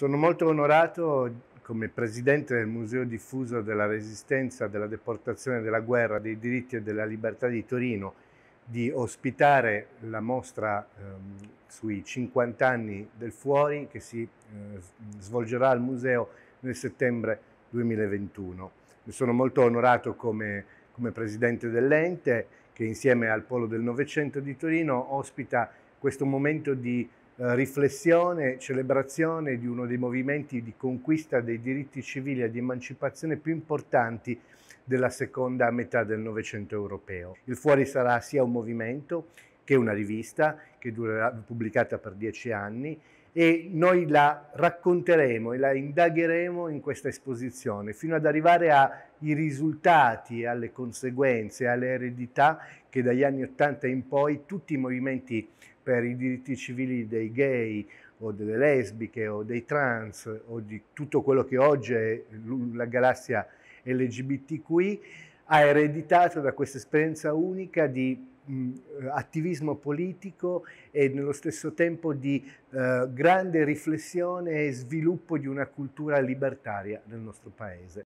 Sono molto onorato come presidente del Museo Diffuso della Resistenza, della Deportazione, della Guerra, dei diritti e della libertà di Torino di ospitare la mostra ehm, sui 50 anni del fuori che si eh, svolgerà al museo nel settembre 2021. Ne sono molto onorato come, come presidente dell'ente che insieme al Polo del Novecento di Torino ospita questo momento di eh, riflessione, celebrazione di uno dei movimenti di conquista dei diritti civili e di emancipazione più importanti della seconda metà del Novecento europeo. Il Fuori sarà sia un movimento che è una rivista che durerà pubblicata per dieci anni e noi la racconteremo e la indagheremo in questa esposizione fino ad arrivare ai risultati, alle conseguenze, alle eredità che dagli anni Ottanta in poi tutti i movimenti per i diritti civili dei gay o delle lesbiche o dei trans o di tutto quello che oggi è la galassia LGBTQI ha ereditato da questa esperienza unica di mh, mm, eh, attivismo politico e nello stesso tempo di eh, grande riflessione e sviluppo di una cultura libertaria nel nostro paese.